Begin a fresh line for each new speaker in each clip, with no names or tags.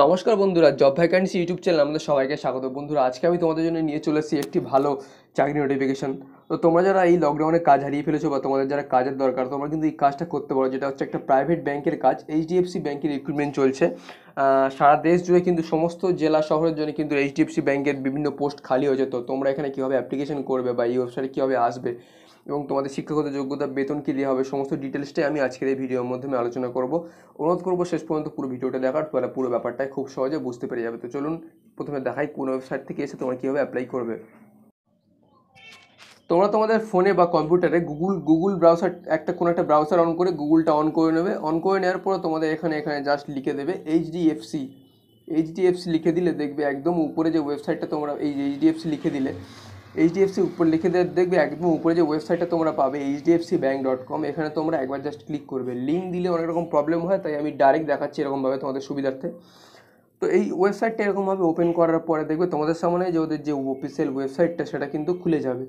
নমস্কার বন্ধুরা job vacancy YouTube channel আমাদের সবাইকে স্বাগত বন্ধুরা আজকে আমি তোমাদের জন্য নিয়ে চলেছি একটি ভালো চাকরি নোটিফিকেশান তো তোমরা যারা এই লকডাউনে কাজ হারিয়ে ফেলেছো বা তোমাদের যারা কাজের দরকার তোমরা কিন্তু এই কাজটা করতে পারো যেটা হচ্ছে একটা প্রাইভেট ব্যাংকের কাজ এইচডিএফসি ব্যাংকের রিক্রুটমেন্ট চলছে সারা দেশ জুড়ে কিন্তু সমস্ত জেলা শহরের জন্য কিন্তু এইচডিএফসি ব্যাংকের বিভিন্ন পোস্ট খালি হয়েছে তো তোমরা এখানে কীভাবে অ্যাপ্লিকেশন করবে বা এই ওয়েবসাইটে কীভাবে আসবে এবং তোমাদের শিক্ষাগত যোগ্যতা বেতন কী দেওয়া হবে সমস্ত ডিটেলসটাই আমি আজকের এই ভিডিওর মাধ্যমে আলোচনা করব অনুরোধ করবো শেষ পর্যন্ত পুরো ভিডিওটা দেখার তাহলে পুরো ব্যাপারটাই খুব সহজে বুঝতে পেরে যাবে তো চলুন প্রথমে দেখাই কোন ওয়েবসাইট থেকে এসে তোমরা কীভাবে অ্যাপ্লাই করবে তোমরা তোমাদের ফোনে বা কম্পিউটারে গুগল গুগল ব্রাউজার একটা কোনো একটা ব্রাউজার অন করে গুগলটা অন করে নেবে অন করে নেওয়ার পরে তোমাদের এখানে এখানে জাস্ট লিখে দেবে এইচডিএফসি এইচডিএফসি লিখে দিলে দেখবে একদম উপরে যে ওয়েবসাইটটা তোমরা এই এইচডিএফসি লিখে দিলে এইচডিএফসি উপর লিখে দিয়ে দেখবে একদম উপরে যে ওয়েবসাইটটা তোমরা পাবে এইচডিএফসি ব্যাঙ্ক ডট কম এখানে তোমরা একবার জাস্ট ক্লিক করবে লিঙ্ক দিলে অনেক রকম প্রবলেম হয় তাই আমি ডাইরেক্ট দেখাচ্ছি এরকমভাবে তোমাদের সুবিধার্থে তো এই ওয়েবসাইটটা এরকমভাবে ওপেন করার পরে দেখবে তোমাদের সামনে যে ওদের যে অফিসিয়াল ওয়েবসাইটটা সেটা কিন্তু খুলে যাবে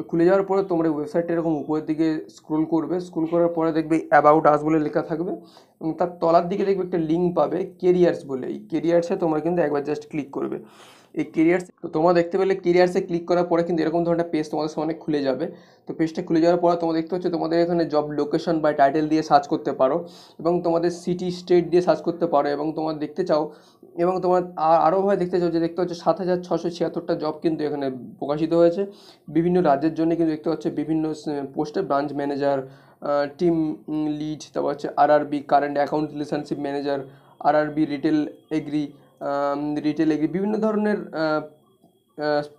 তো খুলে যাওয়ার পরে তোমরা ওয়েবসাইটটা এরকম উপরের দিকে স্ক্রোল করবে স্ক্রোল করার পরে দেখবে অ্যাবাউট আস বলে লেখা থাকবে এবং তার তলার দিকে দেখবে একটা লিঙ্ক পাবে কেরিয়ার্স বলে এই কেরিয়ার্সে তোমরা কিন্তু একবার জাস্ট ক্লিক করবে এই কেরিয়ার্স তো তোমরা দেখতে পেলে কেরিয়ার্সে ক্লিক করার পরে কিন্তু এরকম ধরনের পেজ তোমাদের সামনে খুলে যাবে তো পেজটা খুলে যাওয়ার পরে তোমরা দেখতে হচ্ছে তোমাদের এখানে জব লোকেশন বা টাইটেল দিয়ে সার্চ করতে পারো এবং তোমাদের সিটি স্টেট দিয়ে সার্চ করতে পারো এবং তোমার দেখতে চাও এবং তোমার আরও হয় দেখতে চাও যে দেখতে হচ্ছে সাত হাজার ছশো ছিয়াত্তরটা জব কিন্তু এখানে প্রকাশিত হয়েছে বিভিন্ন রাজ্যের জন্য কিন্তু দেখতে হচ্ছে বিভিন্ন পোস্টে ব্রাঞ্চ ম্যানেজার টিম লিড তারপর হচ্ছে R RB current account relationship manager R RB retail agri retail agri বিভিন্ন ধরনের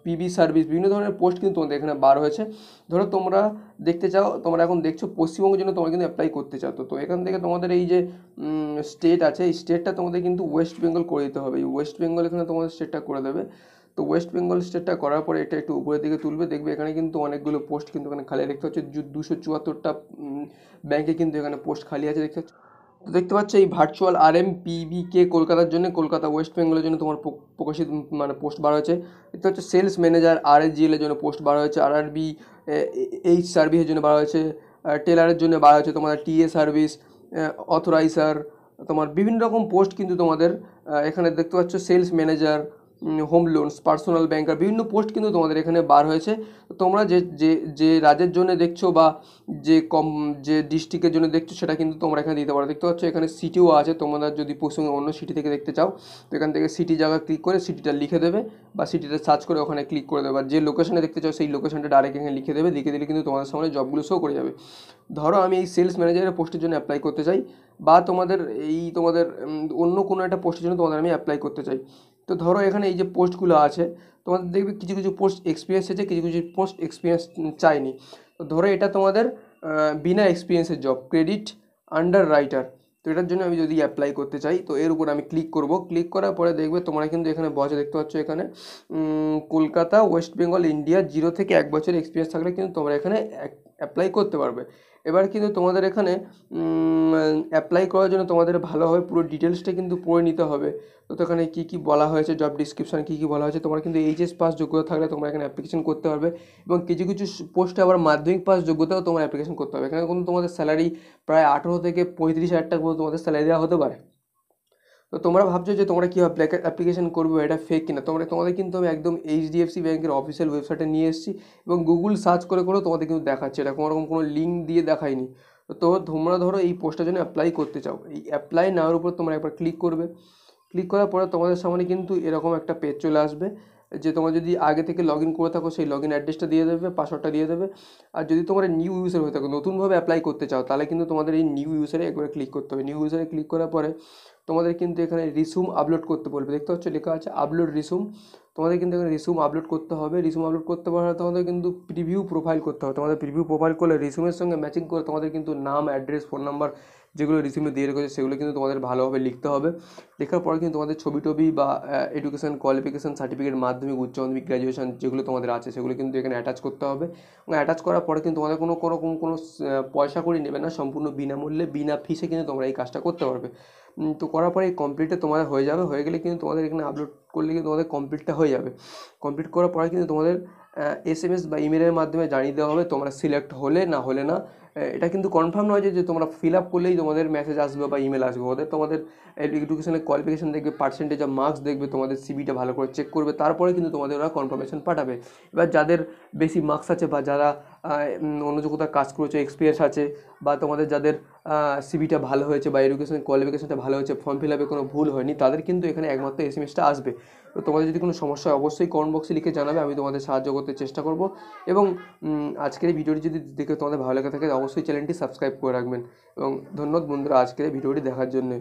পিবি সার্ভিস বিভিন্ন ধরনের পোস্ট কিন্তু তোমাদের এখানে বার হয়েছে ধরো তোমরা দেখতে চাও তোমরা এখন দেখছো পশ্চিমবঙ্গের জন্য তোমরা কিন্তু অ্যাপ্লাই করতে চাও তো এখান থেকে তোমাদের এই যে স্টেট আছে এই স্টেটটা তোমাদের কিন্তু ওয়েস্ট বেঙ্গল করে দিতে হবে এই ওয়েস্ট বেঙ্গল এখানে তোমাদের স্টেটটা করে দেবে তো ওয়েস্ট বেঙ্গল স্টেটটা করার পরে এটা একটু উপরের দিকে তুলবে দেখবে এখানে কিন্তু অনেকগুলো পোস্ট কিন্তু এখানে খালি দেখতে হচ্ছে দুশো চুয়াত্তরটা ব্যাংকে কিন্তু এখানে পোস্ট খালি আছে দেখতে হচ্ছে তো দেখতে পাচ্ছ এই ভার্চুয়াল আর এম পিবিকে কলকাতার জন্য কলকাতা ওয়েস্ট বেঙ্গলের জন্য তোমার প্রকাশিত মানে পোস্ট বার হয়েছে দেখতে পাচ্ছ সেলস ম্যানেজার আর এস জিএলের জন্য পোস্ট বার হয়েছে আর আর বি এইচ সার্ভিসের জন্য বার হয়েছে টেলারের জন্য বার হয়েছে তোমাদের টিএ সার্ভিস অথরাইজার তোমার বিভিন্ন রকম পোস্ট কিন্তু তোমাদের এখানে দেখতে পাচ্ছ sales manager home loans personal banker বিভিন্ন পোস্ট কিন্তু তোমাদের এখানে বার হয়েছে তোমরা যে যে যে রাজ্যের জন্য দেখছো বা যে কম যে ডিস্ট্রিক্টের জন্য দেখছো সেটা কিন্তু তোমরা এখানে দিতে পারো দেখতে পাচ্ছ এখানে সিটিও আছে তোমরা যদি পশ্চিমবঙ্গে অন্য সিটি থেকে দেখতে চাও তো এখান থেকে সিটি জায়গা ক্লিক করে সিটিটা লিখে দেবে বা সিটিটা সার্চ করে ওখানে ক্লিক করে দেবে বা যে লোকেশনে দেখতে চাও সেই লোকেশনটা ডাইরেক্ট এখানে লিখে দেবে লিখে দিলে কিন্তু তোমাদের সামনে জবগুলো শো করে যাবে ধরো আমি এই সেলস ম্যানেজারের পোস্টের জন্য অ্যাপ্লাই করতে চাই বা তোমাদের এই তোমাদের অন্য কোনো একটা পোস্টের জন্য তোমাদের আমি অ্যাপ্লাই করতে চাই তো ধরো এখানে এই যে পোস্টগুলো আছে তোমাদের দেখবে কিছু কিছু পোস্ট এক্সপিরিয়েন্স এসেছে কিছু কিছু পোস্ট এক্সপিরিয়েন্স চাইনি তো ধরো এটা তোমাদের বিনা এক্সপিরিয়েন্সের জব ক্রেডিট আন্ডার রাইটার তো এটার জন্য আমি যদি অ্যাপ্লাই করতে চাই তো এর উপর আমি ক্লিক করব ক্লিক করার পরে দেখবে তোমরা কিন্তু এখানে বছর দেখতে পাচ্ছ এখানে কলকাতা ওয়েস্ট বেঙ্গল ইন্ডিয়া জিরো থেকে এক বছর এক্সপিরিয়েন্স থাকলে কিন্তু তোমরা এখানে অ্যাপ্লাই করতে পারবে এবার কিন্তু তোমাদের এখানে অ্যাপ্লাই করার জন্য তোমাদের ভালোভাবে পুরো ডিটেলসটা কিন্তু পড়ে নিতে হবে তো এখানে কী কী বলা হয়েছে জব ডিসক্রিপশান কী কী বলা হয়েছে তোমার কিন্তু এইচএস পাস যোগ্যতা থাকলে তোমরা এখানে অ্যাপ্লিকেশন করতে পারবে এবং কিছু কিছু পোস্টে আবার মাধ্যমিক পাস যোগ্যতাও তোমার অ্যাপ্লিকেশন করতে হবে এখানে কিন্তু তোমাদের স্যালারি প্রায় আঠেরো থেকে পঁয়ত্রিশ হাজার টাকা তোমাদের স্যালারি দেওয়া হতে পারে তো তোমরা ভাবছো যে তোমরা কীভাবে অ্যাপ্লিকেশন করবে এটা ফেক কিনা তোমরা তোমাদের কিন্তু আমি একদম এইচডিএফসি ব্যাঙ্কের অফিসিয়াল ওয়েবসাইটে নিয়ে এসেছি এবং গুগল সার্চ করে করেও তোমাদের কিন্তু দেখাচ্ছে এটা কোনোরকম কোনো লিঙ্ক দিয়ে দেখায়নি তো তোমরা ধরো এই পোস্টটার জন্য অ্যাপ্লাই করতে চাও এই অ্যাপ্লাই নেওয়ার উপর তোমরা একবার ক্লিক করবে ক্লিক করার পরে তোমাদের সামনে কিন্তু এরকম একটা পেজ চলে আসবে যে তোমরা যদি আগে থেকে লগ ইন করে থাকো সেই লগ ইন অ্যাড্রেসটা দিয়ে দেবে পাসওয়ার্ডটা দিয়ে দেবে আর যদি তোমরা নিউ ইউজার হয়ে থাকো নতুনভাবে অ্যাপ্লাই করতে চাও তাহলে কিন্তু তোমাদের এই নিউ ইউজারে একবার ক্লিক করতে হবে নিউ ইউজারে ক্লিক করার পরে তোমাদের কিন্তু এখানে রিসুম আপলোড করতে বলবে দেখতে হচ্ছে লেখা আছে আপলোড রিসুম তোমাদের কিন্তু এখানে রিসুম আপলোড করতে হবে রিসুম আপলোড করতে পারলে তোমাদের কিন্তু প্রিভিউ প্রোফাইল করতে হবে তোমাদের প্রিভিউ প্রোফাইল করলে রিসুমের সঙ্গে ম্যাচিং করে তোমাদের কিন্তু নাম অ্যাড্রেস ফোন নাম্বার যেগুলো রিসিমে দিয়ে রেখেছে সেগুলো কিন্তু তোমাদের ভালোভাবে লিখতে হবে লেখার পরে কিন্তু তোমাদের ছবি টবি বা এডুকেশন কোয়ালিফিকেশান সার্টিফিকেট মাধ্যমিক উচ্চ মাধ্যমিক গ্র্যাজুয়েশন যেগুলো তোমাদের আছে সেগুলো কিন্তু এখানে অ্যাটাচ করতে হবে এবং অ্যাটাচ করার পরে কিন্তু তোমাদের কোনো কোনো কোনো পয়সা করে নেবে না সম্পূর্ণ বিনামূল্যে বিনা ফিসে কিন্তু তোমরা এই কাজটা করতে পারবে তো করার পরে এই কমপ্লিটটা তোমাদের হয়ে যাবে হয়ে গেলে কিন্তু তোমাদের এখানে আপলোড করলে কিন্তু তোমাদের কমপ্লিটটা হয়ে যাবে কমপ্লিট করার পরে কিন্তু তোমাদের এস এম এস বা ইমেলের মাধ্যমে জানিয়ে দেওয়া হবে তোমরা সিলেক্ট হলে না হলে না এটা কিন্তু কনফার্ম নয় যে তোমরা ফিল আপ করলেই তোমাদের মেসেজ আসবে বা ইমেল আসবে ওদের তোমাদের এডুকেশনের কোয়ালিফিকেশান দেখবে পার্সেন্টেজ অফ মার্কস দেখবে তোমাদের সিবিটা ভালো করে চেক করবে তারপরে কিন্তু তোমাদের ওরা কনফার্মেশন পাঠাবে এবার যাদের বেশি মার্কস আছে বা যারা অন্য কোথাও কাজ করেছে এক্সপিরিয়েন্স আছে বা তোমাদের যাদের সিবিটা ভালো হয়েছে বা এডুকেশন কোয়ালিফিকেশনটা ভালো হয়েছে ফর্ম ফিল আপে কোনো ভুল হয়নি তাদের কিন্তু এখানে একমাত্র এস এম এসটা আসবে তো তোমাদের যদি কোনো সমস্যা অবশ্যই কমেন্ট বক্সে লিখে জানাবে আমি তোমাদের সাহায্য করতে চেষ্টা করব এবং আজকের এই ভিডিওটি যদি দেখে তোমাদের ভালো লেগে থাকে ও সুইচ চ্যানেলটি সাবস্ক্রাইব করে রাখবেন এবং ধন্যবাদ বন্ধুরা আজকে ভিডিওটি দেখার জন্য